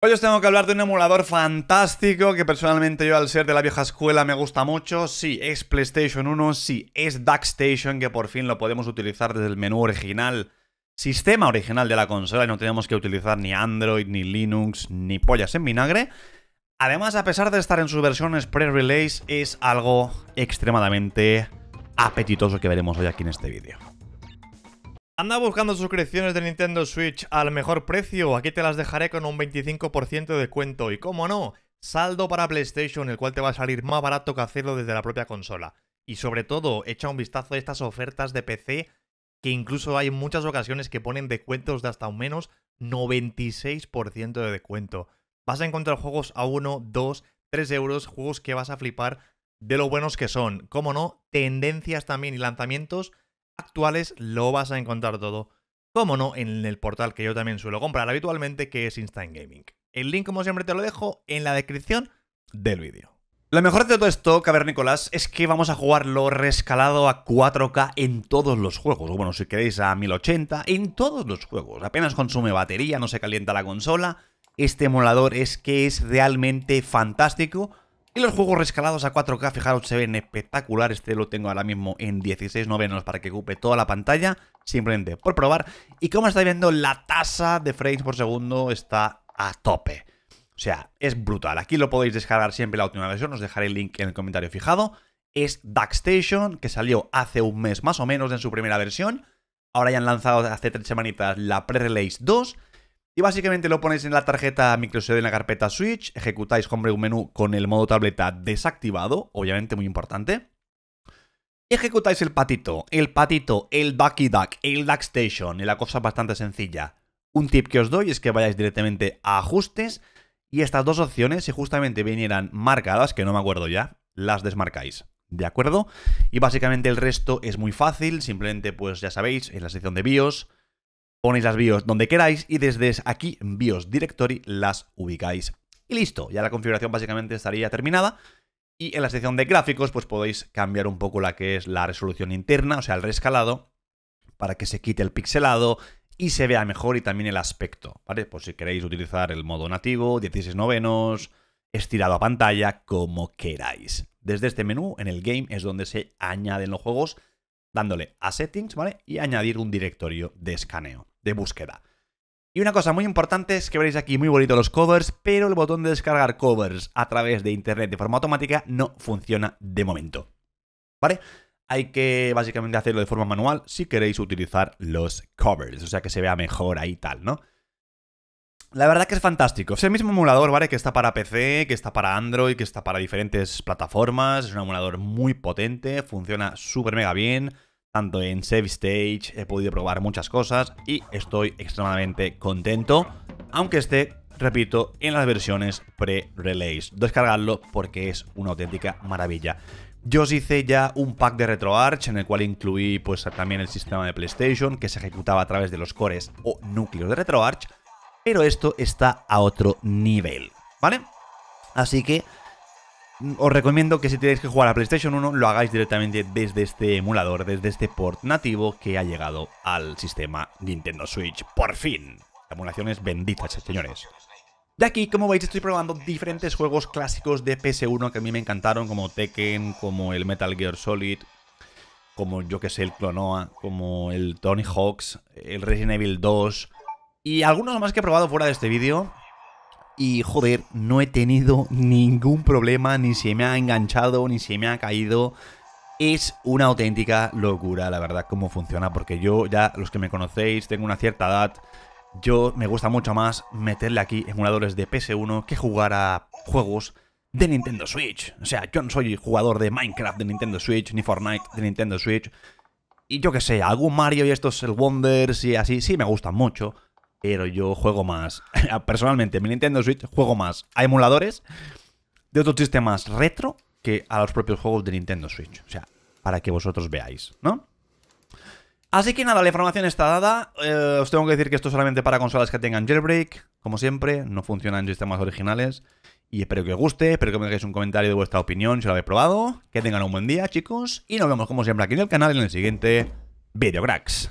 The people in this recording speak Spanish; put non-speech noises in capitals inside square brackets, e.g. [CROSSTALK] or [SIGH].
Hoy os tengo que hablar de un emulador fantástico que personalmente yo al ser de la vieja escuela me gusta mucho. Sí, es PlayStation 1, sí, es DuckStation que por fin lo podemos utilizar desde el menú original, sistema original de la consola y no tenemos que utilizar ni Android, ni Linux, ni pollas en vinagre. Además, a pesar de estar en sus versiones pre-release, es algo extremadamente apetitoso que veremos hoy aquí en este vídeo. Anda buscando suscripciones de Nintendo Switch al mejor precio, aquí te las dejaré con un 25% de descuento y como no, saldo para PlayStation el cual te va a salir más barato que hacerlo desde la propia consola. Y sobre todo, echa un vistazo a estas ofertas de PC que incluso hay muchas ocasiones que ponen descuentos de hasta un menos 96% de descuento. Vas a encontrar juegos a 1, 2, 3 euros, juegos que vas a flipar de lo buenos que son. Como no, tendencias también y lanzamientos actuales lo vas a encontrar todo, como no, en el portal que yo también suelo comprar habitualmente, que es Instant Gaming. El link, como siempre, te lo dejo en la descripción del vídeo. Lo mejor de todo esto, Nicolás, es que vamos a jugarlo rescalado a 4K en todos los juegos. Bueno, si queréis a 1080, en todos los juegos. Apenas consume batería, no se calienta la consola. Este emulador es que es realmente fantástico y los juegos rescalados a 4K, fijaros, se ven espectacular. Este lo tengo ahora mismo en 16 novenos para que ocupe toda la pantalla, simplemente por probar. Y como estáis viendo, la tasa de frames por segundo está a tope. O sea, es brutal. Aquí lo podéis descargar siempre la última versión, os dejaré el link en el comentario fijado. Es Duckstation, que salió hace un mes más o menos en su primera versión. Ahora ya han lanzado hace tres semanitas la Pre-Release 2 y básicamente lo ponéis en la tarjeta microSD en la carpeta Switch, ejecutáis Homebrew menú con el modo tableta desactivado, obviamente muy importante. ejecutáis el patito, el patito, el Ducky Duck, el Duck Station, y la cosa es bastante sencilla. Un tip que os doy es que vayáis directamente a ajustes y estas dos opciones, si justamente vinieran marcadas, que no me acuerdo ya, las desmarcáis. ¿De acuerdo? Y básicamente el resto es muy fácil, simplemente pues ya sabéis, en la sección de BIOS, ponéis las BIOS donde queráis y desde aquí, BIOS Directory, las ubicáis. Y listo, ya la configuración básicamente estaría terminada. Y en la sección de gráficos, pues podéis cambiar un poco la que es la resolución interna, o sea, el rescalado, para que se quite el pixelado y se vea mejor y también el aspecto, ¿vale? Por si queréis utilizar el modo nativo, 16 novenos, estirado a pantalla, como queráis. Desde este menú, en el game, es donde se añaden los juegos, dándole a settings, ¿vale? Y añadir un directorio de escaneo de búsqueda. Y una cosa muy importante es que veréis aquí muy bonito los covers, pero el botón de descargar covers a través de internet de forma automática no funciona de momento. ¿Vale? Hay que básicamente hacerlo de forma manual si queréis utilizar los covers, o sea que se vea mejor ahí tal, ¿no? La verdad que es fantástico. Es el mismo emulador, ¿vale? Que está para PC, que está para Android, que está para diferentes plataformas. Es un emulador muy potente, funciona súper mega bien en Save Stage, he podido probar muchas cosas y estoy extremadamente contento, aunque esté, repito, en las versiones pre-release. Descargarlo porque es una auténtica maravilla. Yo os hice ya un pack de RetroArch en el cual incluí pues también el sistema de PlayStation que se ejecutaba a través de los cores o núcleos de RetroArch, pero esto está a otro nivel, ¿vale? Así que Mm, os recomiendo que si tenéis que jugar a PlayStation 1 lo hagáis directamente desde este emulador, desde este port nativo que ha llegado al sistema Nintendo Switch. Por fin. Emulaciones benditas, señores. De aquí, como veis, estoy probando diferentes juegos clásicos de PS1 que a mí me encantaron, como Tekken, como el Metal Gear Solid, como yo que sé, el Clonoa, como el Tony Hawks, el Resident Evil 2 y algunos más que he probado fuera de este vídeo, y joder, no he tenido ningún problema, ni se me ha enganchado, ni se me ha caído. Es una auténtica locura, la verdad, cómo funciona, porque yo ya, los que me conocéis, tengo una cierta edad. Yo me gusta mucho más meterle aquí emuladores de PS1 que jugar a juegos de Nintendo Switch. O sea, yo no soy jugador de Minecraft de Nintendo Switch, ni Fortnite de Nintendo Switch. Y yo qué sé, algún Mario y estos el Wonders y así, sí me gustan mucho pero yo juego más. [LAUGHS] Ah, personalmente, mi Nintendo Switch juego más a emuladores de otros sistemas retro que a los propios juegos de Nintendo Switch. O sea, para que vosotros veáis, ¿no? Así que nada, la información está dada. Eh, os tengo que decir que esto es solamente para consolas que tengan jailbreak. Como siempre, no funciona en sistemas originales. Y espero que os guste, espero que me dejéis un comentario de vuestra opinión si lo habéis probado. Que tengan un buen día, chicos. Y nos vemos como siempre aquí en el canal en el siguiente Video Cracks.